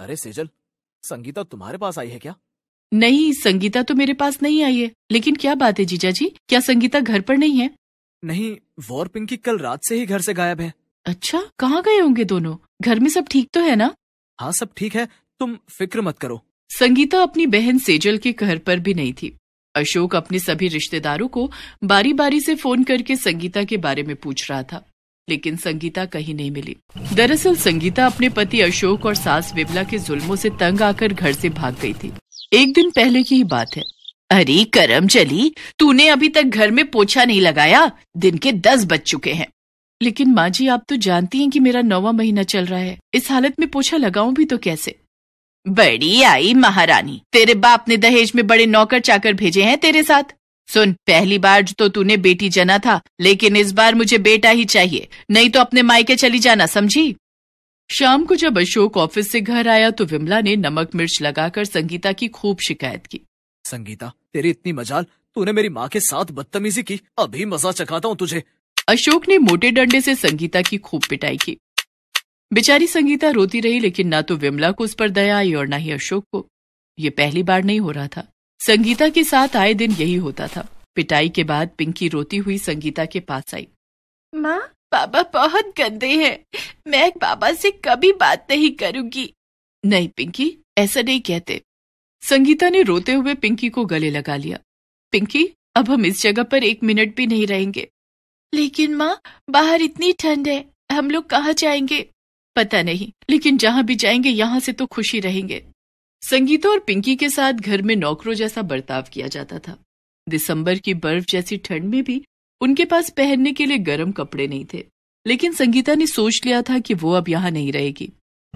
अरे सेजल संगीता तुम्हारे पास आई है क्या नहीं संगीता तो मेरे पास नहीं आई है लेकिन क्या बात है जीजा जी क्या संगीता घर पर नहीं है नहीं वॉर पिंकी कल रात से ही घर से गायब है अच्छा कहाँ गए होंगे दोनों घर में सब ठीक तो है ना हाँ सब ठीक है तुम फिक्र मत करो संगीता अपनी बहन सेजल के घर पर भी नहीं थी अशोक अपने सभी रिश्तेदारों को बारी बारी से फोन करके संगीता के बारे में पूछ रहा था लेकिन संगीता कहीं नहीं मिली दरअसल संगीता अपने पति अशोक और सास विमला के जुल्मों से तंग आकर घर से भाग गई थी एक दिन पहले की ही बात है अरे करम चली तूने अभी तक घर में पोछा नहीं लगाया दिन के दस बज चुके हैं लेकिन माँ जी आप तो जानती हैं कि मेरा नौवा महीना चल रहा है इस हालत में पोछा लगाऊं भी तो कैसे बड़ी आई महारानी तेरे बाप ने दहेज में बड़े नौकर चाकर भेजे हैं तेरे साथ सुन पहली बार तो तूने बेटी जना था लेकिन इस बार मुझे बेटा ही चाहिए नहीं तो अपने मायके चली जाना समझी शाम को जब अशोक ऑफिस से घर आया तो विमला ने नमक मिर्च लगाकर संगीता की खूब शिकायत की संगीता तेरी इतनी मजाल तूने मेरी माँ के साथ बदतमीजी की अभी मजा चखाता हूँ तुझे अशोक ने मोटे डंडे से संगीता की खूब पिटाई की बेचारी संगीता रोती रही लेकिन ना तो विमला को उस पर दया आई और ना ही अशोक को ये पहली बार नहीं हो रहा था संगीता के साथ आए दिन यही होता था पिटाई के बाद पिंकी रोती हुई संगीता के पास आई माँ बाबा बहुत गंदे हैं मैं बाबा से कभी बात नहीं करूंगी नहीं पिंकी ऐसा नहीं कहते संगीता ने रोते हुए पिंकी को गले लगा लिया पिंकी अब हम इस जगह पर एक मिनट भी नहीं रहेंगे लेकिन माँ बाहर इतनी ठंड है हम लोग कहाँ जाएंगे पता नहीं लेकिन जहाँ भी जाएंगे यहाँ से तो खुशी रहेंगे संगीता और पिंकी के साथ घर में नौकरों जैसा बर्ताव किया जाता था दिसंबर की बर्फ जैसी ठंड में भी उनके पास पहनने के लिए गर्म कपड़े नहीं थे लेकिन संगीता ने सोच लिया था कि वो अब यहाँ नहीं रहेगी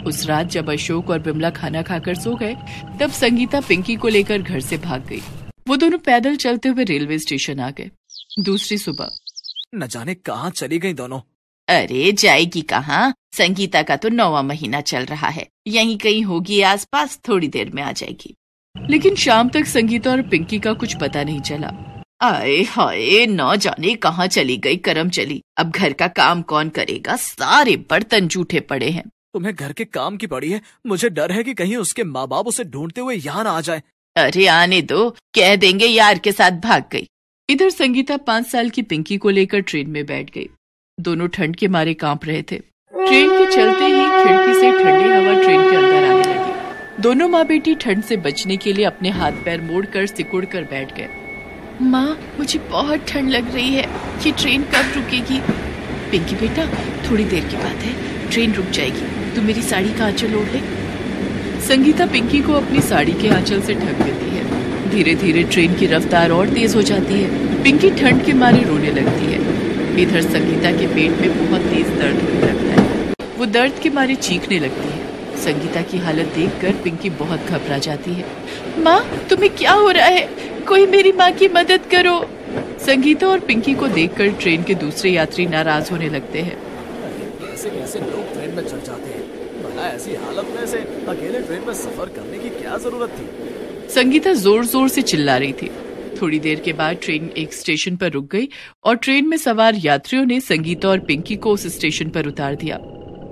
उस रात जब अशोक और बिमला खाना खाकर सो गए तब संगीता पिंकी को लेकर घर से भाग गई वो दोनों पैदल चलते हुए रेलवे स्टेशन आ गए दूसरी सुबह न जाने कहाँ चली गई दोनों अरे जाएगी कहाँ संगीता का तो नौवा महीना चल रहा है यहीं कहीं होगी आसपास थोड़ी देर में आ जाएगी लेकिन शाम तक संगीता और पिंकी का कुछ पता नहीं चला आए हाय न जाने कहाँ चली गई करम चली अब घर का काम कौन करेगा सारे बर्तन जूठे पड़े हैं तुम्हें घर के काम की पड़ी है मुझे डर है कि कहीं उसके माँ बाप उसे ढूंढते हुए यहाँ आ जाए अरे आने दो कह देंगे यार के साथ भाग गई इधर संगीता पाँच साल की पिंकी को लेकर ट्रेन में बैठ गई दोनों ठंड के मारे कांप रहे थे ट्रेन के चलते ही खिड़की से ठंडी हवा ट्रेन के अंदर आने लगी दोनों माँ बेटी ठंड से बचने के लिए अपने हाथ पैर मोड़ कर सिकुड़ कर बैठ गए माँ मुझे बहुत ठंड लग रही है ये ट्रेन कब रुकेगी पिंकी बेटा थोड़ी देर की बात है ट्रेन रुक जाएगी तू मेरी साड़ी का आंचल ओढ़ ले संगीता पिंकी को अपनी साड़ी के आंचल से ढक देती है धीरे धीरे ट्रेन की रफ्तार और तेज हो जाती है पिंकी ठंड के मारे रोने लगती है इधर संगीता के पेट में बहुत तेज दर्द होने लगता है वो दर्द के मारे चीखने लगती है संगीता की हालत देखकर पिंकी बहुत घबरा जाती है माँ तुम्हें क्या हो रहा है कोई मेरी माँ की मदद करो संगीता और पिंकी को देखकर ट्रेन के दूसरे यात्री नाराज होने लगते हैं कैसे लोग ट्रेन में चढ़ जाते हैं भला ऐसी हालत में से अकेले ट्रेन में सफर करने की क्या जरूरत थी संगीता जोर जोर से चिल्ला रही थी थोड़ी देर के बाद ट्रेन एक स्टेशन पर रुक गई और ट्रेन में सवार यात्रियों ने संगीता और पिंकी को उस स्टेशन पर उतार दिया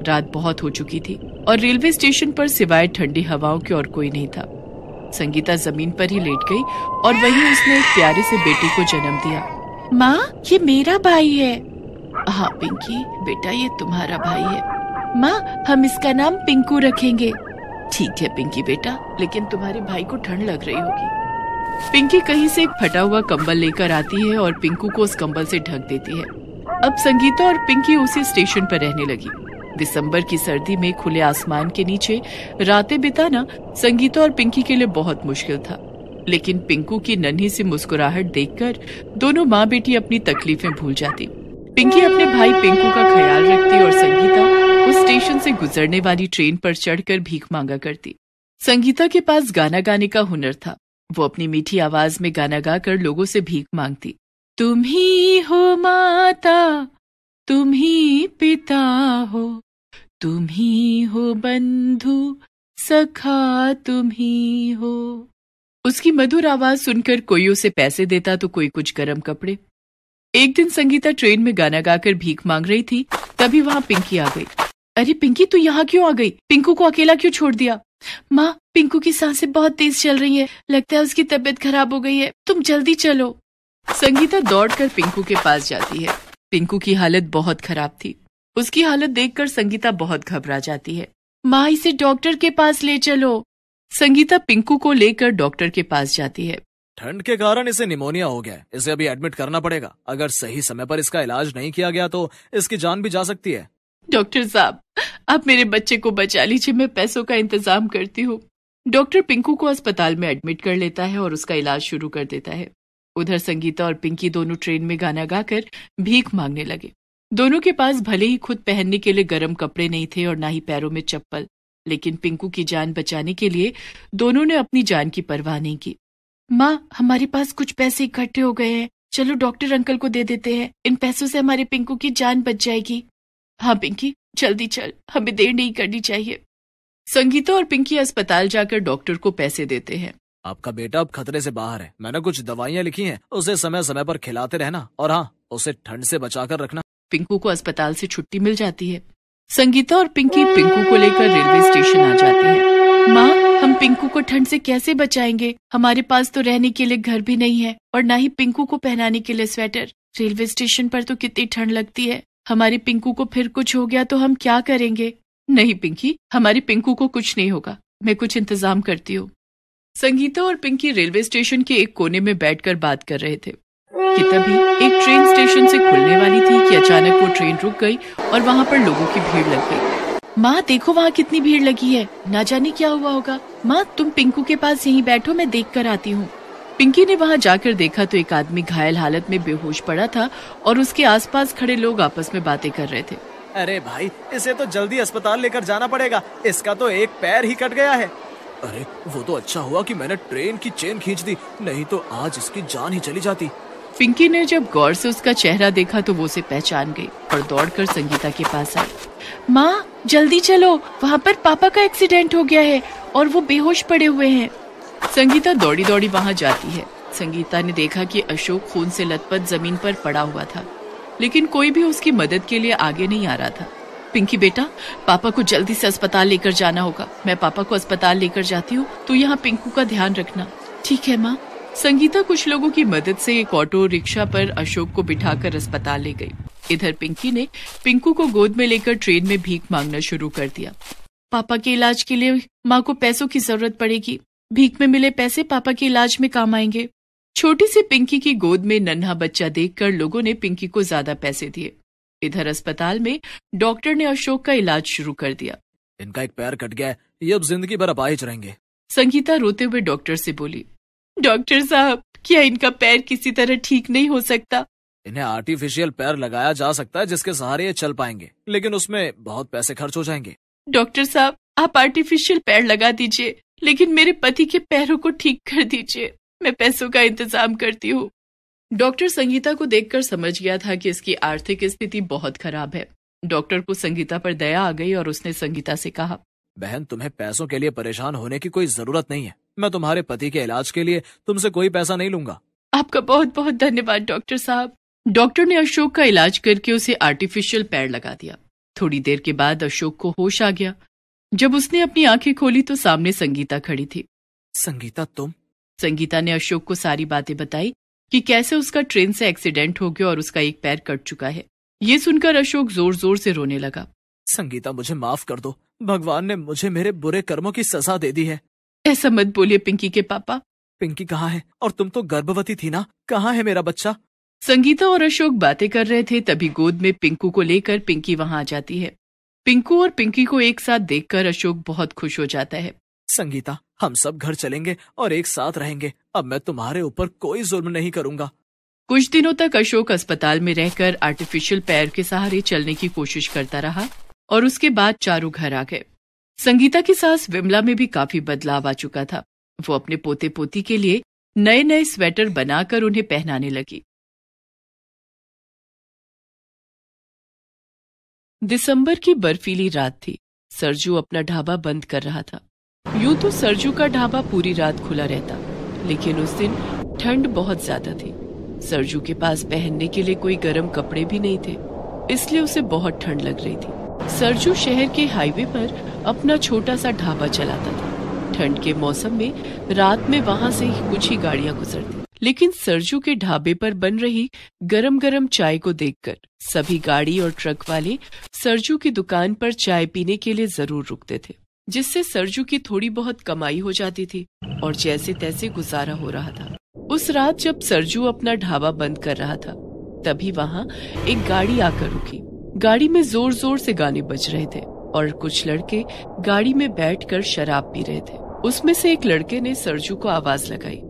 रात बहुत हो चुकी थी और रेलवे स्टेशन पर सिवाय ठंडी हवाओं के और कोई नहीं था संगीता जमीन पर ही लेट गई और वहीं उसने एक प्यारे से बेटे को जन्म दिया माँ ये मेरा भाई है हाँ पिंकी बेटा ये तुम्हारा भाई है माँ हम इसका नाम पिंकू रखेंगे ठीक है पिंकी बेटा लेकिन तुम्हारे भाई को ठंड लग रही होगी पिंकी कहीं से एक फटा हुआ कंबल लेकर आती है और पिंकू को उस कंबल से ढक देती है अब संगीता और पिंकी उसी स्टेशन पर रहने लगी दिसंबर की सर्दी में खुले आसमान के नीचे रातें बिताना संगीता और पिंकी के लिए बहुत मुश्किल था लेकिन पिंकू की नन्ही सी मुस्कुराहट देखकर दोनों माँ बेटी अपनी तकलीफें भूल जाती पिंकी अपने भाई पिंकू का ख्याल रखती और संगीता उस स्टेशन से गुजरने वाली ट्रेन पर चढ़कर भीख मांगा करती संगीता के पास गाना गाने का हुनर था वो अपनी मीठी आवाज में गाना गाकर लोगों से भीख मांगती तुम ही हो माता तुम ही पिता हो तुम ही हो बंधु सखा तुम ही हो उसकी मधुर आवाज सुनकर कोई उसे पैसे देता तो कोई कुछ गर्म कपड़े एक दिन संगीता ट्रेन में गाना गाकर भीख मांग रही थी तभी वहाँ पिंकी आ गई अरे पिंकी तू यहाँ क्यों आ गई पिंकू को अकेला क्यों छोड़ दिया माँ पिंकू की सांसें बहुत तेज चल रही है लगता है उसकी तबीयत खराब हो गई है तुम जल्दी चलो संगीता दौड़कर पिंकू के पास जाती है पिंकू की हालत बहुत खराब थी उसकी हालत देखकर संगीता बहुत घबरा जाती है माँ इसे डॉक्टर के पास ले चलो संगीता पिंकू को लेकर डॉक्टर के पास जाती है ठंड के कारण इसे निमोनिया हो गया है इसे अभी एडमिट करना पड़ेगा अगर सही समय पर इसका इलाज नहीं किया गया तो इसकी जान भी जा सकती है डॉक्टर साहब आप मेरे बच्चे को बचा लीजिए मैं पैसों का इंतजाम करती हूँ डॉक्टर पिंकू को अस्पताल में एडमिट कर लेता है और उसका इलाज शुरू कर देता है उधर संगीता और पिंकी दोनों ट्रेन में गाना गाकर भीख मांगने लगे दोनों के पास भले ही खुद पहनने के लिए गर्म कपड़े नहीं थे और ना ही पैरों में चप्पल लेकिन पिंकू की जान बचाने के लिए दोनों ने अपनी जान की परवाह नहीं की माँ हमारे पास कुछ पैसे इकट्ठे हो गए हैं चलो डॉक्टर अंकल को दे देते हैं इन पैसों से हमारे पिंकू की जान बच जाएगी हाँ पिंकी जल्दी चल हमें देर नहीं करनी चाहिए संगीता और पिंकी अस्पताल जाकर डॉक्टर को पैसे देते हैं आपका बेटा अब खतरे से बाहर है मैंने कुछ दवाइयाँ लिखी हैं उसे समय समय पर खिलाते रहना और हाँ उसे ठंड से बचाकर रखना पिंकू को अस्पताल से छुट्टी मिल जाती है संगीता और पिंकी पिंकू को लेकर रेलवे स्टेशन आ जाती है माँ हम पिंकू को ठंड से कैसे बचाएंगे हमारे पास तो रहने के लिए घर भी नहीं है और ना ही पिंकू को पहनाने के लिए स्वेटर रेलवे स्टेशन पर तो कितनी ठंड लगती है हमारी पिंकू को फिर कुछ हो गया तो हम क्या करेंगे नहीं पिंकी हमारी पिंकू को कुछ नहीं होगा मैं कुछ इंतजाम करती हूँ संगीता और पिंकी रेलवे स्टेशन के एक कोने में बैठकर बात कर रहे थे कि तभी एक ट्रेन स्टेशन से खुलने वाली थी कि अचानक वो ट्रेन रुक गई और वहाँ पर लोगों की भीड़ लग गई माँ देखो वहाँ कितनी भीड़ लगी है ना जाने क्या हुआ होगा माँ तुम पिंकू के पास यहीं बैठो मैं देख कर आती हूँ पिंकी ने वहां जाकर देखा तो एक आदमी घायल हालत में बेहोश पड़ा था और उसके आसपास खड़े लोग आपस में बातें कर रहे थे अरे भाई इसे तो जल्दी अस्पताल लेकर जाना पड़ेगा इसका तो एक पैर ही कट गया है अरे वो तो अच्छा हुआ कि मैंने ट्रेन की चेन खींच दी नहीं तो आज इसकी जान ही चली जाती पिंकी ने जब गौर से उसका चेहरा देखा तो वो उसे पहचान गई और दौड़कर संगीता के पास आई माँ जल्दी चलो वहाँ पर पापा का एक्सीडेंट हो गया है और वो बेहोश पड़े हुए हैं संगीता दौड़ी दौड़ी वहां जाती है संगीता ने देखा कि अशोक खून से लथपथ जमीन पर पड़ा हुआ था लेकिन कोई भी उसकी मदद के लिए आगे नहीं आ रहा था पिंकी बेटा पापा को जल्दी से अस्पताल लेकर जाना होगा मैं पापा को अस्पताल लेकर जाती हूँ तो यहाँ पिंकू का ध्यान रखना ठीक है माँ संगीता कुछ लोगों की मदद से एक ऑटो रिक्शा पर अशोक को बिठाकर अस्पताल ले गई इधर पिंकी ने पिंकू को गोद में लेकर ट्रेन में भीख मांगना शुरू कर दिया पापा के इलाज के लिए माँ को पैसों की जरूरत पड़ेगी भीख में मिले पैसे पापा के इलाज में काम आएंगे छोटी सी पिंकी की गोद में नन्हा बच्चा देखकर लोगों ने पिंकी को ज्यादा पैसे दिए इधर अस्पताल में डॉक्टर ने अशोक का इलाज शुरू कर दिया इनका एक पैर कट गया ये अब जिंदगी भर अपाहिज रहेंगे संगीता रोते हुए डॉक्टर से बोली डॉक्टर साहब क्या इनका पैर किसी तरह ठीक नहीं हो सकता इन्हें आर्टिफिशियल पैर लगाया जा सकता है जिसके सहारे ये चल पाएंगे लेकिन उसमें बहुत पैसे खर्च हो जाएंगे डॉक्टर साहब आप आर्टिफिशियल पैर लगा दीजिए लेकिन मेरे पति के पैरों को ठीक कर दीजिए मैं पैसों का इंतजाम करती हूँ डॉक्टर संगीता को देखकर समझ गया था कि इसकी आर्थिक स्थिति बहुत खराब है डॉक्टर को संगीता पर दया आ गई और उसने संगीता से कहा बहन तुम्हें पैसों के लिए परेशान होने की कोई जरूरत नहीं है मैं तुम्हारे पति के इलाज के लिए तुमसे कोई पैसा नहीं लूंगा आपका बहुत बहुत धन्यवाद डॉक्टर साहब डॉक्टर ने अशोक का इलाज करके उसे आर्टिफिशियल पैर लगा दिया थोड़ी देर के बाद अशोक को होश आ गया जब उसने अपनी आंखें खोली तो सामने संगीता खड़ी थी संगीता तुम संगीता ने अशोक को सारी बातें बताई कि कैसे उसका ट्रेन से एक्सीडेंट हो गया और उसका एक पैर कट चुका है ये सुनकर अशोक जोर जोर से रोने लगा संगीता मुझे माफ कर दो भगवान ने मुझे मेरे बुरे कर्मों की सजा दे दी है ऐसा मत बोलिए पिंकी के पापा पिंकी कहाँ है और तुम तो गर्भवती थी ना कहाँ है मेरा बच्चा संगीता और अशोक बातें कर रहे थे तभी गोद में पिंकू को लेकर पिंकी वहाँ आ जाती है पिंकू और पिंकी को एक साथ देखकर अशोक बहुत खुश हो जाता है संगीता हम सब घर चलेंगे और एक साथ रहेंगे अब मैं तुम्हारे ऊपर कोई जुर्म नहीं करूंगा कुछ दिनों तक अशोक अस्पताल में रहकर आर्टिफिशियल पैर के सहारे चलने की कोशिश करता रहा और उसके बाद चारू घर आ गए संगीता की सास विमला में भी काफी बदलाव आ चुका था वो अपने पोते पोती के लिए नए नए स्वेटर बनाकर उन्हें पहनाने लगी दिसंबर की बर्फीली रात थी सरजू अपना ढाबा बंद कर रहा था यूं तो सरजू का ढाबा पूरी रात खुला रहता लेकिन उस दिन ठंड बहुत ज्यादा थी सरजू के पास पहनने के लिए कोई गर्म कपड़े भी नहीं थे इसलिए उसे बहुत ठंड लग रही थी सरजू शहर के हाईवे पर अपना छोटा सा ढाबा चलाता था ठंड के मौसम में रात में वहाँ से ही कुछ ही गाड़ियाँ गुजरती लेकिन सरजू के ढाबे पर बन रही गरम गरम चाय को देखकर सभी गाड़ी और ट्रक वाले सरजू की दुकान पर चाय पीने के लिए जरूर रुकते थे जिससे सरजू की थोड़ी बहुत कमाई हो जाती थी और जैसे तैसे गुजारा हो रहा था उस रात जब सरजू अपना ढाबा बंद कर रहा था तभी वहाँ एक गाड़ी आकर रुकी गाड़ी में जोर जोर से गाने बज रहे थे और कुछ लड़के गाड़ी में बैठकर शराब पी रहे थे उसमें से एक लड़के ने सरजू को आवाज लगाई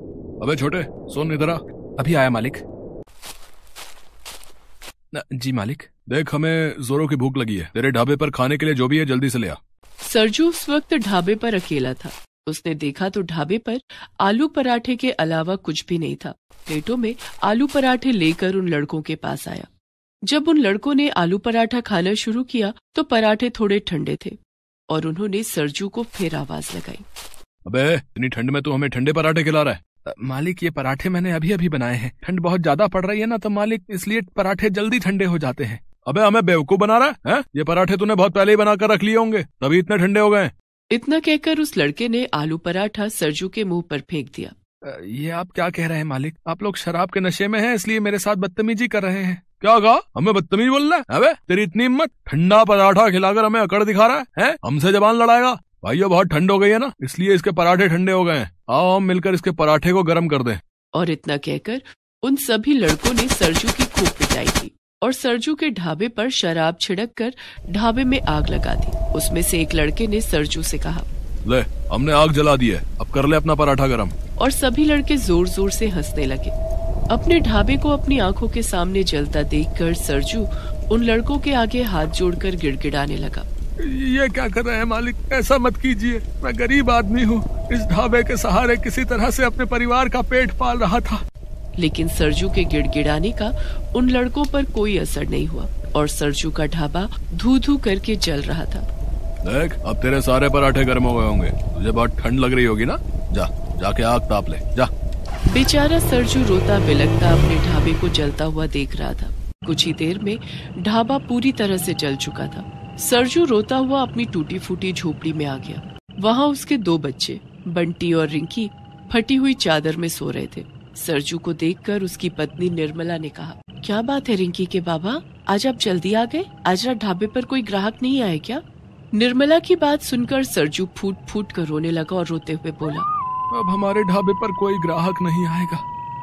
अबे छोटे सुन इधर अभी आया मालिक न, जी मालिक देख हमें जोरों की भूख लगी है तेरे ढाबे पर खाने के लिए जो भी है जल्दी से ले आ सरजू उस वक्त ढाबे पर अकेला था उसने देखा तो ढाबे पर आलू पराठे के अलावा कुछ भी नहीं था प्लेटों में आलू पराठे लेकर उन लड़कों के पास आया जब उन लड़कों ने आलू पराठा खाना शुरू किया तो पराठे थोड़े ठंडे थे और उन्होंने सरजू को फिर आवाज लगाई अबे इतनी ठंड में तो हमें ठंडे पराठे खिला रहा है मालिक ये पराठे मैंने अभी अभी बनाए हैं ठंड बहुत ज्यादा पड़ रही है ना तो मालिक इसलिए पराठे जल्दी ठंडे हो जाते हैं अबे हमें बेवकूफ बना रहा है, ये पराठे तूने बहुत पहले ही बनाकर रख लिए होंगे तभी इतने ठंडे हो गए इतना कहकर उस लड़के ने आलू पराठा सरजू के मुंह पर फेंक दिया ये आप क्या कह रहे हैं मालिक आप लोग शराब के नशे में हैं इसलिए मेरे साथ बदतमीजी कर रहे हैं क्या कहा हमें बदतमीज बोल रहा है अबे तेरी इतनी हिम्मत ठंडा पराठा खिलाकर हमें अकड़ दिखा रहा है, है? हमसे जबान लड़ाएगा भाई बहुत ठंड हो गई है ना इसलिए इसके पराठे ठंडे हो गए हैं आओ हम मिलकर इसके पराठे को गर्म कर दें और इतना कहकर उन सभी लड़कों ने सरजू की खूब पिटाई की और सरजू के ढाबे पर शराब छिड़क कर ढाबे में आग लगा दी उसमें से एक लड़के ने सरजू से कहा ले हमने आग जला दी है अब कर ले अपना पराठा गरम और सभी लड़के जोर जोर से हंसने लगे अपने ढाबे को अपनी आंखों के सामने जलता देखकर सरजू उन लड़कों के आगे हाथ जोड़कर गिड़गिड़ाने लगा ये क्या कर रहे हैं मालिक ऐसा मत कीजिए मैं गरीब आदमी हूँ इस ढाबे के सहारे किसी तरह से अपने परिवार का पेट पाल रहा था लेकिन सरजू के गिड़गिड़ाने का उन लड़कों पर कोई असर नहीं हुआ और सरजू का ढाबा धू धू करके जल रहा था देख अब तेरे सारे पराठे गर्म हो गए होंगे तुझे बहुत ठंड लग रही होगी ना जा जाके आग ताप ले जा बेचारा सरजू रोता बिलकता अपने ढाबे को जलता हुआ देख रहा था कुछ ही देर में ढाबा पूरी तरह से जल चुका था सरजू रोता हुआ अपनी टूटी फूटी झोपड़ी में आ गया वहाँ उसके दो बच्चे बंटी और रिंकी फटी हुई चादर में सो रहे थे सरजू को देखकर उसकी पत्नी निर्मला ने कहा क्या बात है रिंकी के बाबा आज आप जल्दी आ गए आज रात ढाबे पर कोई ग्राहक नहीं आए क्या निर्मला की बात सुनकर सरजू फूट फूट कर रोने लगा और रोते हुए बोला अब हमारे ढाबे पर कोई ग्राहक नहीं आएगा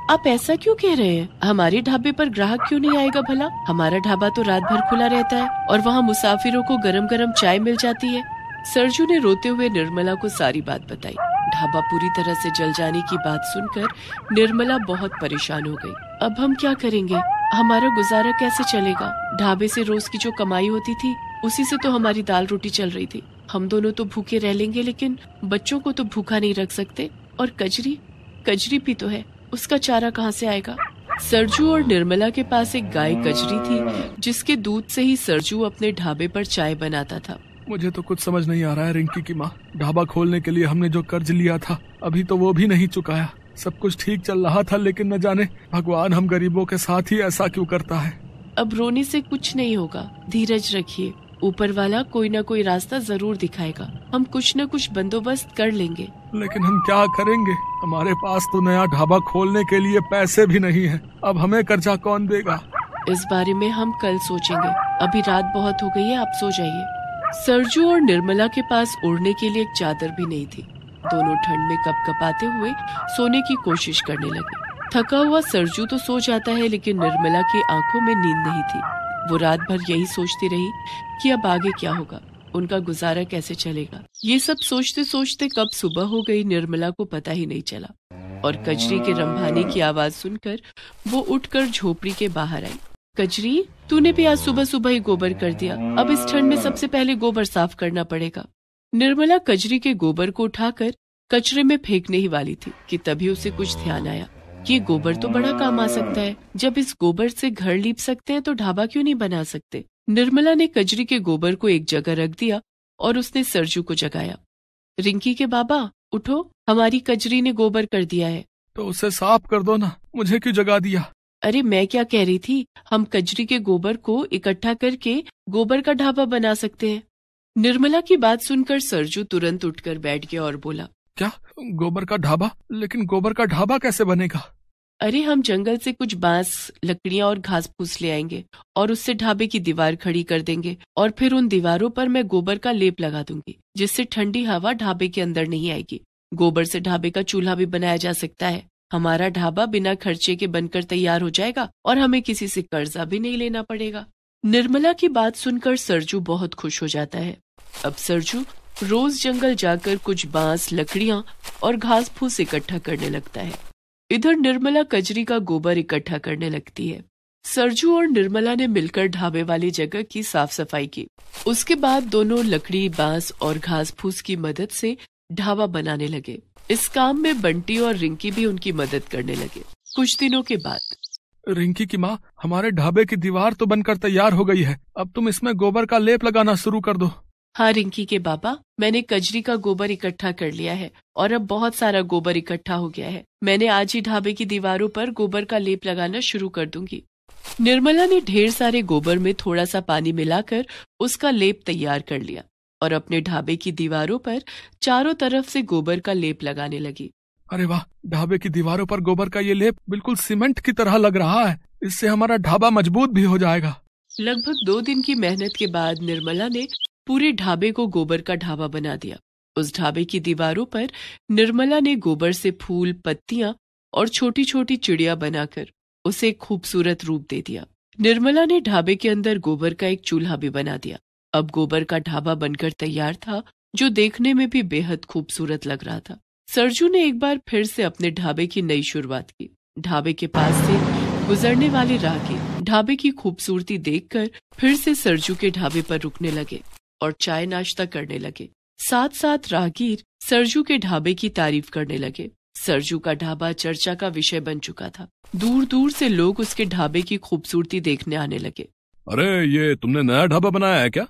आप ऐसा क्यों कह रहे हैं हमारे ढाबे पर ग्राहक क्यों नहीं आएगा भला हमारा ढाबा तो रात भर खुला रहता है और वहाँ मुसाफिरों को गरम गरम चाय मिल जाती है सरजू ने रोते हुए निर्मला को सारी बात बताई ढाबा पूरी तरह से जल जाने की बात सुनकर निर्मला बहुत परेशान हो गई। अब हम क्या करेंगे हमारा गुजारा कैसे चलेगा ढाबे से रोज की जो कमाई होती थी उसी से तो हमारी दाल रोटी चल रही थी हम दोनों तो भूखे रह लेंगे लेकिन बच्चों को तो भूखा नहीं रख सकते और कजरी कजरी भी तो है उसका चारा कहाँ से आएगा सरजू और निर्मला के पास एक गाय कचरी थी जिसके दूध से ही सरजू अपने ढाबे पर चाय बनाता था मुझे तो कुछ समझ नहीं आ रहा है रिंकी की माँ ढाबा खोलने के लिए हमने जो कर्ज लिया था अभी तो वो भी नहीं चुकाया सब कुछ ठीक चल रहा था लेकिन न जाने भगवान हम गरीबों के साथ ही ऐसा क्यों करता है अब रोने से कुछ नहीं होगा धीरज रखिए ऊपर वाला कोई ना कोई रास्ता जरूर दिखाएगा हम कुछ न कुछ बंदोबस्त कर लेंगे लेकिन हम क्या करेंगे हमारे पास तो नया ढाबा खोलने के लिए पैसे भी नहीं है अब हमें कर्जा कौन देगा इस बारे में हम कल सोचेंगे अभी रात बहुत हो गई है आप सो जाइए सरजू और निर्मला के पास उड़ने के लिए एक चादर भी नहीं थी दोनों ठंड में कप कपाते हुए सोने की कोशिश करने लगे थका हुआ सरजू तो सो जाता है लेकिन निर्मला की आंखों में नींद नहीं थी वो रात भर यही सोचती रही कि अब आगे क्या होगा उनका गुजारा कैसे चलेगा ये सब सोचते सोचते कब सुबह हो गई निर्मला को पता ही नहीं चला और कजरी के रंभाने की आवाज सुनकर वो उठकर झोपड़ी के बाहर आई कजरी तूने भी आज सुबह सुबह ही गोबर कर दिया अब इस ठंड में सबसे पहले गोबर साफ करना पड़ेगा निर्मला कजरी के गोबर को उठाकर कचरे में फेंकने ही वाली थी कि तभी उसे कुछ ध्यान आया ये गोबर तो बड़ा काम आ सकता है जब इस गोबर से घर लीप सकते हैं तो ढाबा क्यों नहीं बना सकते निर्मला ने कजरी के गोबर को एक जगह रख दिया और उसने सरजू को जगाया रिंकी के बाबा उठो हमारी कजरी ने गोबर कर दिया है तो उसे साफ कर दो ना मुझे क्यों जगा दिया अरे मैं क्या कह रही थी हम कजरी के गोबर को इकट्ठा करके गोबर का ढाबा बना सकते हैं निर्मला की बात सुनकर सरजू तुरंत उठकर बैठ गया और बोला क्या गोबर का ढाबा लेकिन गोबर का ढाबा कैसे बनेगा अरे हम जंगल से कुछ बांस लकड़ियां और घास फूस ले आएंगे और उससे ढाबे की दीवार खड़ी कर देंगे और फिर उन दीवारों पर मैं गोबर का लेप लगा दूंगी जिससे ठंडी हवा ढाबे के अंदर नहीं आएगी गोबर से ढाबे का चूल्हा भी बनाया जा सकता है हमारा ढाबा बिना खर्चे के बनकर तैयार हो जाएगा और हमें किसी से कर्जा भी नहीं लेना पड़ेगा निर्मला की बात सुनकर सरजू बहुत खुश हो जाता है अब सरजू रोज जंगल जाकर कुछ बांस लकड़ियां और घास फूस इकट्ठा करने लगता है इधर निर्मला कजरी का गोबर इकट्ठा करने लगती है सरजू और निर्मला ने मिलकर ढाबे वाली जगह की साफ सफाई की उसके बाद दोनों लकड़ी बांस और घास फूस की मदद से ढाबा बनाने लगे इस काम में बंटी और रिंकी भी उनकी मदद करने लगे कुछ दिनों के बाद रिंकी की माँ हमारे ढाबे की दीवार तो बनकर तैयार हो गई है अब तुम इसमें गोबर का लेप लगाना शुरू कर दो हाँ रिंकी के बाबा मैंने कजरी का गोबर इकट्ठा कर लिया है और अब बहुत सारा गोबर इकट्ठा हो गया है मैंने आज ही ढाबे की दीवारों पर गोबर का लेप लगाना शुरू कर दूंगी निर्मला ने ढेर सारे गोबर में थोड़ा सा पानी मिलाकर उसका लेप तैयार कर लिया और अपने ढाबे की दीवारों पर चारों तरफ से गोबर का लेप लगाने लगी अरे वाह ढाबे की दीवारों पर गोबर का ये लेप बिल्कुल सीमेंट की तरह लग रहा है इससे हमारा ढाबा मजबूत भी हो जाएगा लगभग दो दिन की मेहनत के बाद निर्मला ने पूरे ढाबे को गोबर का ढाबा बना दिया उस ढाबे की दीवारों पर निर्मला ने गोबर से फूल पत्तियां और छोटी छोटी चिड़िया बनाकर उसे खूबसूरत रूप दे दिया निर्मला ने ढाबे के अंदर गोबर का एक चूल्हा भी बना दिया अब गोबर का ढाबा बनकर तैयार था जो देखने में भी बेहद खूबसूरत लग रहा था सरजू ने एक बार फिर से अपने ढाबे की नई शुरुआत की ढाबे के पास से गुजरने वाले राह के ढाबे की खूबसूरती देखकर फिर से सरजू के ढाबे पर रुकने लगे और चाय नाश्ता करने लगे साथ साथ राहगीर सरजू के ढाबे की तारीफ करने लगे सरजू का ढाबा चर्चा का विषय बन चुका था दूर दूर से लोग उसके ढाबे की खूबसूरती देखने आने लगे अरे ये तुमने नया ढाबा बनाया है क्या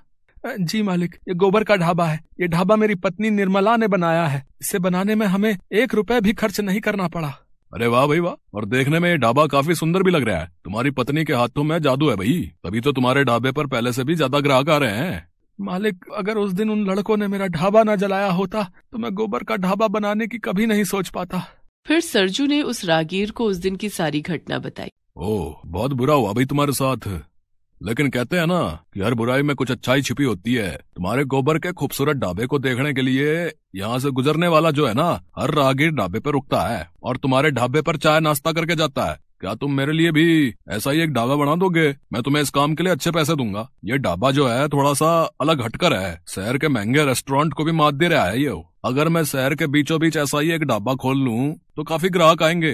जी मालिक ये गोबर का ढाबा है ये ढाबा मेरी पत्नी निर्मला ने बनाया है इसे बनाने में हमें एक रुपए भी खर्च नहीं करना पड़ा अरे वाह भाई वाह और देखने में ये ढाबा काफी सुंदर भी लग रहा है तुम्हारी पत्नी के हाथों में जादू है भाई तभी तो तुम्हारे ढाबे पर पहले से भी ज्यादा ग्राहक आ रहे हैं मालिक अगर उस दिन उन लड़कों ने मेरा ढाबा न जलाया होता तो मैं गोबर का ढाबा बनाने की कभी नहीं सोच पाता फिर सरजू ने उस रागीर को उस दिन की सारी घटना बताई ओह बहुत बुरा हुआ भाई तुम्हारे साथ लेकिन कहते हैं ना कि हर बुराई में कुछ अच्छाई छिपी होती है तुम्हारे गोबर के खूबसूरत ढाबे को देखने के लिए यहाँ से गुजरने वाला जो है ना हर रागीर ढाबे पर रुकता है और तुम्हारे ढाबे पर चाय नाश्ता करके जाता है क्या तुम मेरे लिए भी ऐसा ही एक ढाबा बना दोगे मैं तुम्हें इस काम के लिए अच्छे पैसे दूंगा ये ढाबा जो है थोड़ा सा अलग हटकर है शहर के महंगे रेस्टोरेंट को भी मात दे रहा है ये अगर मैं शहर के बीचों बीच ऐसा ही एक ढाबा खोल लूँ तो काफी ग्राहक आएंगे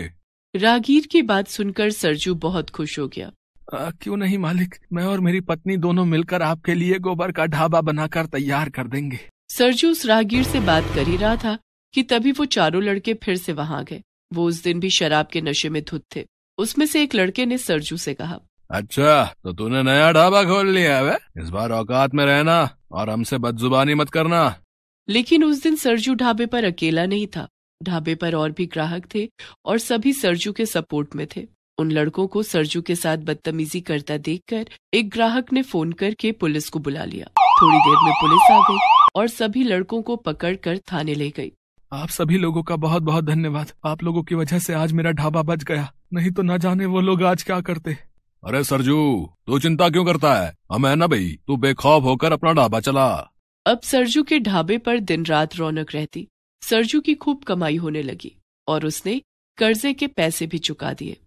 रागीर की बात सुनकर सरजू बहुत खुश हो गया आ, क्यों नहीं मालिक मैं और मेरी पत्नी दोनों मिलकर आपके लिए गोबर का ढाबा बनाकर तैयार कर देंगे सरजू उस रागीर से बात कर ही रहा था कि तभी वो चारों लड़के फिर से वहाँ गए वो उस दिन भी शराब के नशे में धुत थे उसमें से एक लड़के ने सरजू से कहा अच्छा तो तूने नया ढाबा खोल लिया है इस बार औकात में रहना और हमसे बदजुबानी मत करना लेकिन उस दिन सरजू ढाबे पर अकेला नहीं था ढाबे पर और भी ग्राहक थे और सभी सरजू के सपोर्ट में थे उन लड़कों को सरजू के साथ बदतमीजी करता देखकर एक ग्राहक ने फोन करके पुलिस को बुला लिया थोड़ी देर में पुलिस आ गई और सभी लड़कों को पकड़कर थाने ले गई आप सभी लोगों का बहुत बहुत धन्यवाद आप लोगों की वजह से आज मेरा ढाबा बच गया नहीं तो ना जाने वो लोग आज क्या करते अरे सरजू तू चिंता क्यों करता है हम है ना भाई तू बेखौफ होकर अपना ढाबा चला अब सरजू के ढाबे पर दिन रात रौनक रहती सरजू की खूब कमाई होने लगी और उसने कर्जे के पैसे भी चुका दिए